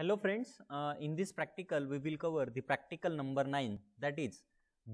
Hello friends, uh, in this practical we will cover the practical number 9 that is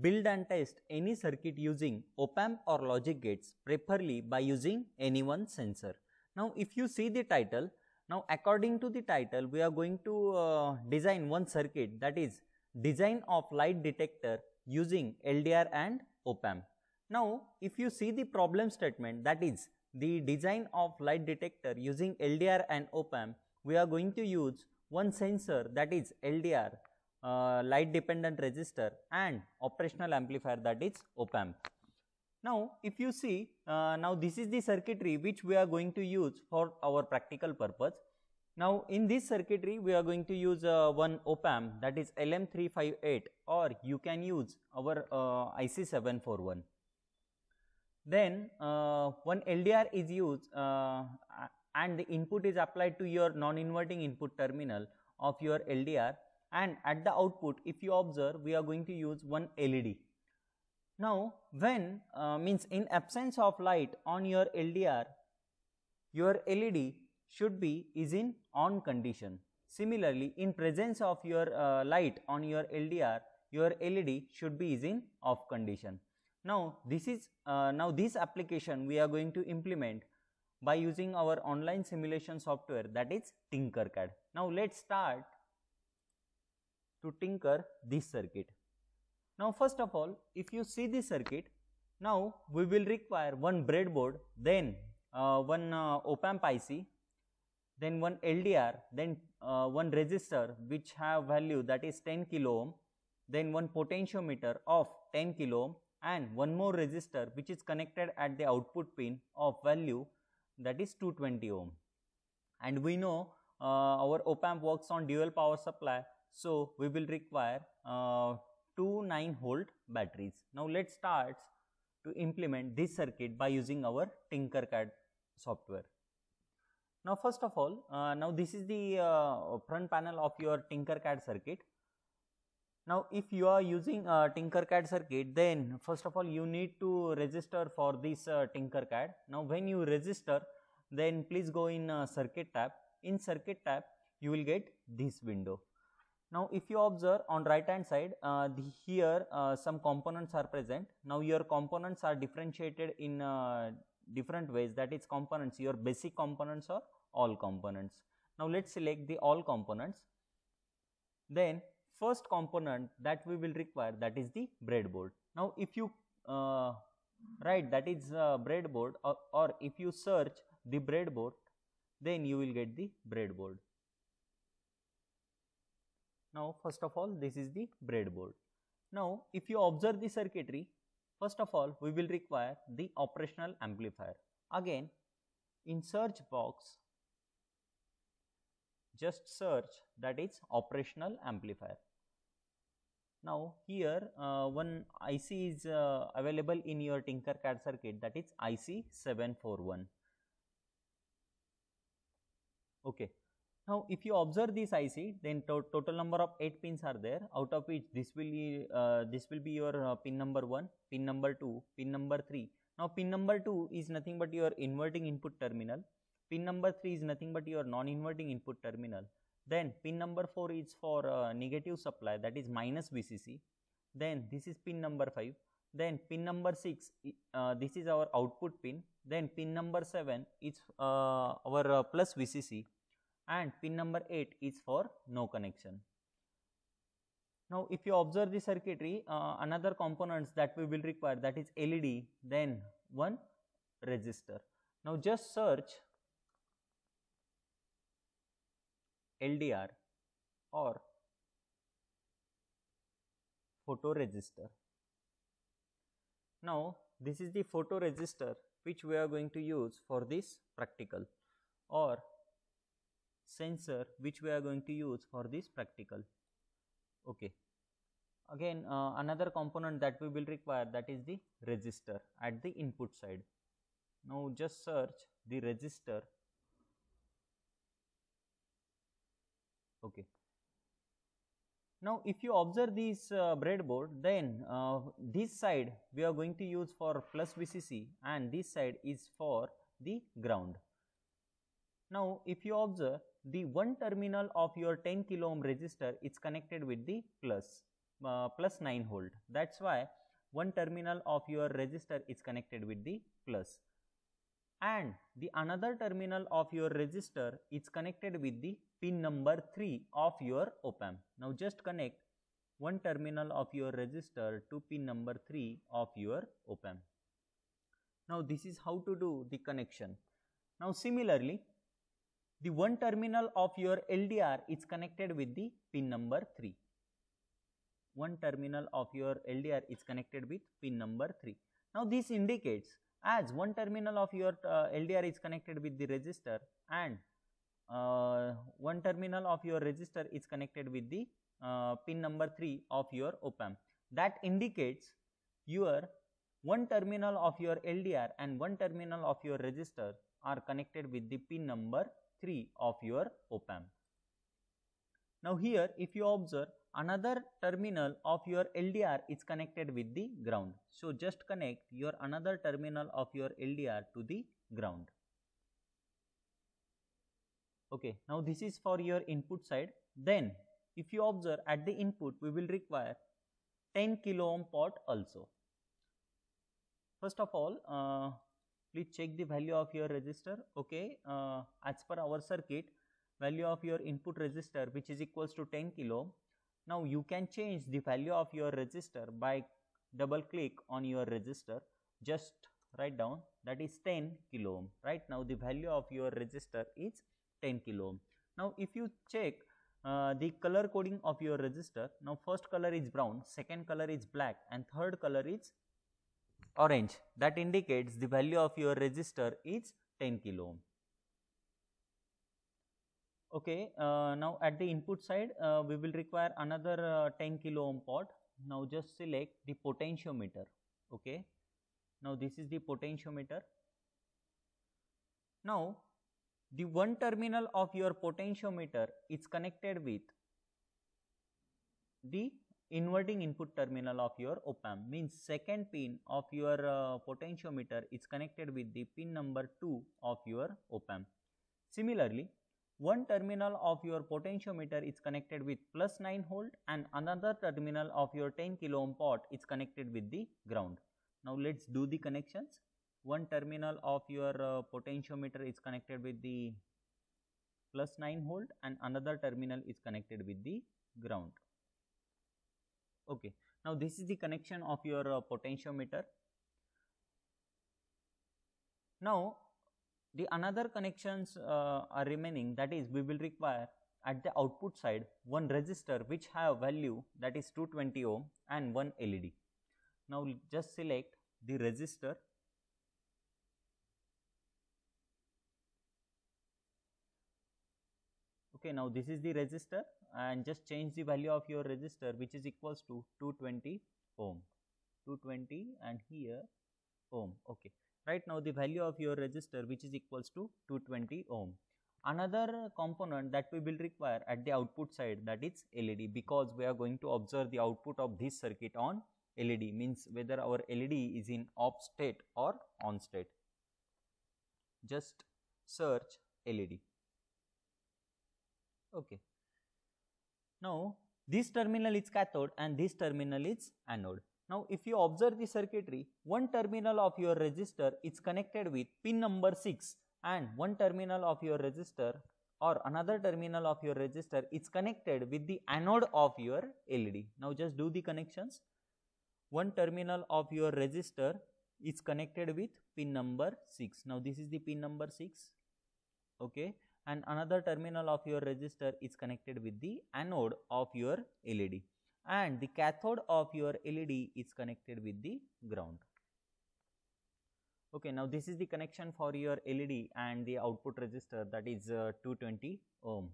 build and test any circuit using op amp or logic gates preferably by using any one sensor. Now if you see the title, now according to the title we are going to uh, design one circuit that is design of light detector using LDR and op amp. Now if you see the problem statement that is the design of light detector using LDR and op amp we are going to use one sensor that is LDR uh, light dependent resistor and operational amplifier that is op amp. Now, if you see uh, now this is the circuitry which we are going to use for our practical purpose. Now, in this circuitry we are going to use uh, one op amp that is LM358 or you can use our uh, IC741. Then uh, one LDR is used uh, and the input is applied to your non-inverting input terminal of your LDR and at the output if you observe we are going to use one LED. Now, when uh, means in absence of light on your LDR, your LED should be is in on condition. Similarly, in presence of your uh, light on your LDR, your LED should be is in off condition. Now, this is uh, now this application we are going to implement by using our online simulation software that is Tinkercad. Now, let us start to tinker this circuit. Now, first of all if you see the circuit, now we will require one breadboard, then uh, one uh, op amp IC, then one LDR, then uh, one resistor which have value that is 10 kilo ohm, then one potentiometer of 10 kilo ohm and one more resistor which is connected at the output pin of value that is 220 ohm. And we know uh, our op amp works on dual power supply. So, we will require uh, two 9 volt batteries. Now, let us start to implement this circuit by using our Tinkercad software. Now, first of all, uh, now this is the uh, front panel of your Tinkercad circuit now, if you are using a uh, Tinkercad circuit, then first of all you need to register for this uh, Tinkercad. Now, when you register, then please go in uh, circuit tab. In circuit tab, you will get this window. Now, if you observe on right hand side, uh, here uh, some components are present. Now, your components are differentiated in uh, different ways that is components, your basic components or all components. Now, let us select the all components. Then first component that we will require that is the breadboard. Now, if you uh, write that is uh, breadboard or, or if you search the breadboard, then you will get the breadboard. Now, first of all this is the breadboard. Now, if you observe the circuitry, first of all we will require the operational amplifier. Again in search box just search that is operational amplifier. Now, here uh, one IC is uh, available in your Tinkercad circuit that is IC 741. Okay. Now, if you observe this IC then to total number of 8 pins are there out of which this will be, uh, this will be your uh, pin number 1, pin number 2, pin number 3. Now, pin number 2 is nothing but your inverting input terminal, pin number 3 is nothing but your non-inverting input terminal then pin number 4 is for uh, negative supply that is minus VCC. Then this is pin number 5. Then pin number 6, uh, this is our output pin. Then pin number 7 is uh, our uh, plus VCC and pin number 8 is for no connection. Now, if you observe the circuitry, uh, another components that we will require that is LED, then one resistor. Now, just search LDR or photoresistor. Now, this is the photoresistor which we are going to use for this practical or sensor which we are going to use for this practical. Okay. Again uh, another component that we will require that is the resistor at the input side. Now, just search the resistor Okay. Now, if you observe this uh, breadboard, then uh, this side we are going to use for plus VCC and this side is for the ground. Now, if you observe the one terminal of your 10 kilo ohm resistor is connected with the plus, uh, plus 9 volt. That is why one terminal of your resistor is connected with the plus and the another terminal of your resistor is connected with the pin number 3 of your op amp. Now, just connect one terminal of your resistor to pin number 3 of your op amp. Now, this is how to do the connection. Now, similarly, the one terminal of your LDR is connected with the pin number 3. One terminal of your LDR is connected with pin number 3. Now, this indicates as one terminal of your uh, LDR is connected with the resistor and uh, one terminal of your resistor is connected with the uh, pin number 3 of your op amp. That indicates your one terminal of your LDR and one terminal of your resistor are connected with the pin number 3 of your op amp. Now, here if you observe another terminal of your LDR is connected with the ground. So, just connect your another terminal of your LDR to the ground. Okay. Now, this is for your input side. Then, if you observe at the input, we will require 10 kilo ohm pot also. First of all, uh, please check the value of your resistor. Okay. Uh, as per our circuit, value of your input resistor which is equals to 10 kilo ohm now, you can change the value of your resistor by double click on your resistor just write down that is 10 kilo ohm right now the value of your resistor is 10 kilo ohm. Now, if you check uh, the color coding of your resistor now first color is brown second color is black and third color is orange that indicates the value of your resistor is 10 kilo ohm. Okay, uh, now at the input side, uh, we will require another uh, 10 kilo ohm pot. Now just select the potentiometer. Okay, now this is the potentiometer. Now the one terminal of your potentiometer is connected with the inverting input terminal of your op amp means second pin of your uh, potentiometer is connected with the pin number 2 of your op amp. Similarly, one terminal of your potentiometer is connected with plus 9 volt and another terminal of your 10 kilo ohm pot is connected with the ground. Now, let us do the connections. One terminal of your uh, potentiometer is connected with the plus 9 volt and another terminal is connected with the ground. Okay. Now, this is the connection of your uh, potentiometer. Now, the another connections uh, are remaining that is we will require at the output side one resistor which have value that is 220 ohm and one LED. Now, just select the resistor okay now this is the resistor and just change the value of your resistor which is equals to 220 ohm 220 and here ohm okay right now the value of your resistor which is equals to 220 ohm. Another component that we will require at the output side that is LED because we are going to observe the output of this circuit on LED means whether our LED is in off state or on state. Just search LED. Okay. Now, this terminal is cathode and this terminal is anode. Now if you observe the circuitry, one terminal of your resistor is connected with pin number 6 and one terminal of your resistor or another terminal of your resistor is connected with the anode of your LED. Now just do the connections. One terminal of your resistor is connected with pin number 6. Now this is the pin number 6 okay and another terminal of your resistor is connected with the anode of your LED and the cathode of your LED is connected with the ground. Okay, now this is the connection for your LED and the output resistor that is uh, 220 ohm.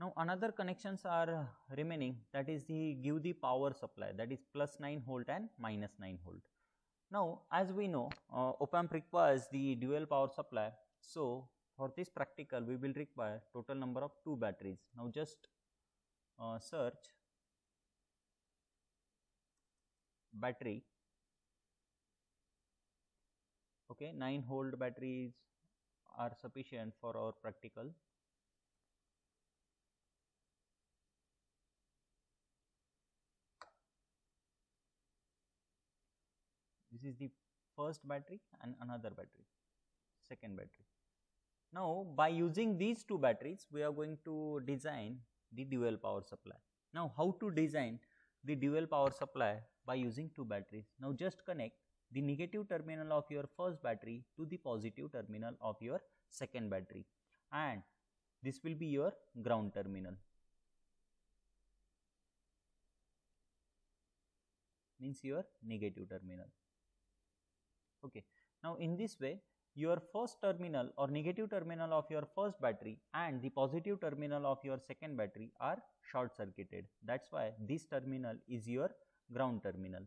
Now, another connections are remaining that is the give the power supply that is plus 9 volt and minus 9 volt. Now, as we know uh, op amp requires the dual power supply. So, for this practical we will require total number of 2 batteries. Now, just uh, search battery okay 9 hold batteries are sufficient for our practical this is the first battery and another battery second battery now by using these two batteries we are going to design the dual power supply. Now, how to design the dual power supply by using two batteries? Now, just connect the negative terminal of your first battery to the positive terminal of your second battery and this will be your ground terminal. means your negative terminal. Okay. Now, in this way your first terminal or negative terminal of your first battery and the positive terminal of your second battery are short circuited. That is why this terminal is your ground terminal.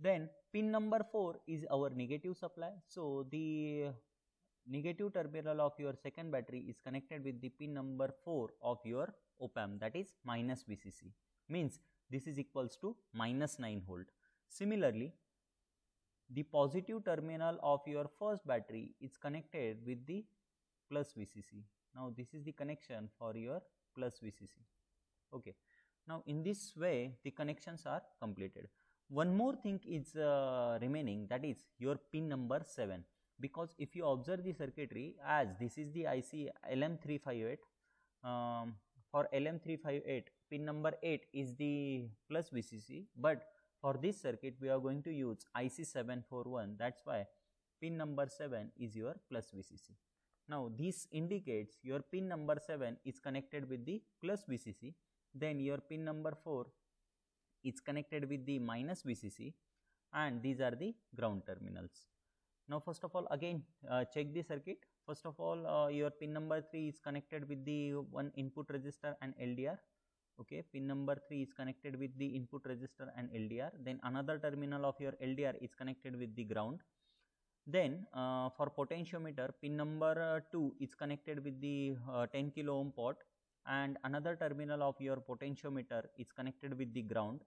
Then pin number 4 is our negative supply. So, the negative terminal of your second battery is connected with the pin number 4 of your op amp that is minus VCC means this is equals to minus 9 volt. Similarly, the positive terminal of your first battery is connected with the plus VCC. Now, this is the connection for your plus VCC. Okay. Now, in this way the connections are completed. One more thing is uh, remaining that is your pin number 7 because if you observe the circuitry as this is the IC LM358 um, for LM358 pin number 8 is the plus VCC, but for this circuit we are going to use IC741 that is why pin number 7 is your plus VCC. Now, this indicates your pin number 7 is connected with the plus VCC, then your pin number 4 is connected with the minus VCC and these are the ground terminals. Now, first of all again uh, check the circuit. First of all uh, your pin number 3 is connected with the one input resistor and LDR okay pin number 3 is connected with the input resistor and LDR then another terminal of your LDR is connected with the ground then uh, for potentiometer pin number uh, 2 is connected with the uh, 10 kilo ohm pot and another terminal of your potentiometer is connected with the ground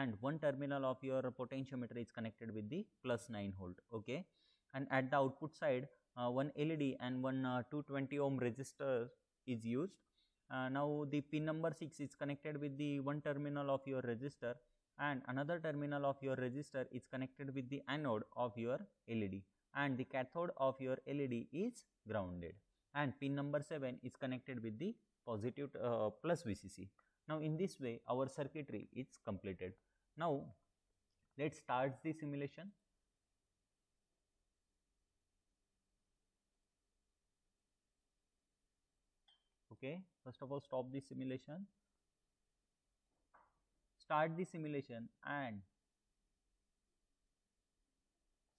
and one terminal of your potentiometer is connected with the plus 9 volt okay and at the output side uh, one led and one uh, 220 ohm resistor is used uh, now the pin number 6 is connected with the one terminal of your resistor and another terminal of your resistor is connected with the anode of your LED and the cathode of your LED is grounded and pin number 7 is connected with the positive uh, plus VCC. Now, in this way our circuitry is completed. Now, let us start the simulation. okay first of all stop the simulation start the simulation and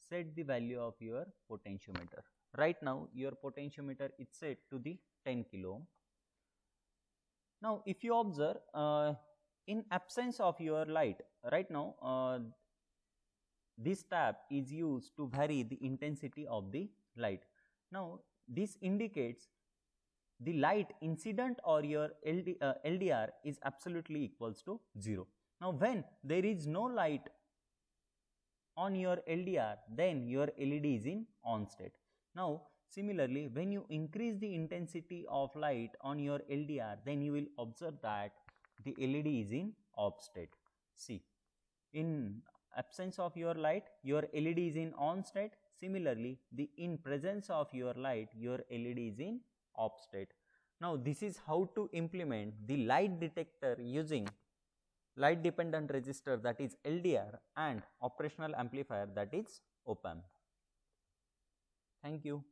set the value of your potentiometer right now your potentiometer is set to the 10 kilo ohm now if you observe uh, in absence of your light right now uh, this tab is used to vary the intensity of the light now this indicates the light incident or your LD, uh, LDR is absolutely equals to 0. Now, when there is no light on your LDR, then your LED is in on state. Now, similarly, when you increase the intensity of light on your LDR, then you will observe that the LED is in off state. See, in absence of your light, your LED is in on state. Similarly, the in presence of your light, your LED is in op state. Now, this is how to implement the light detector using light dependent resistor that is LDR and operational amplifier that is op amp. Thank you.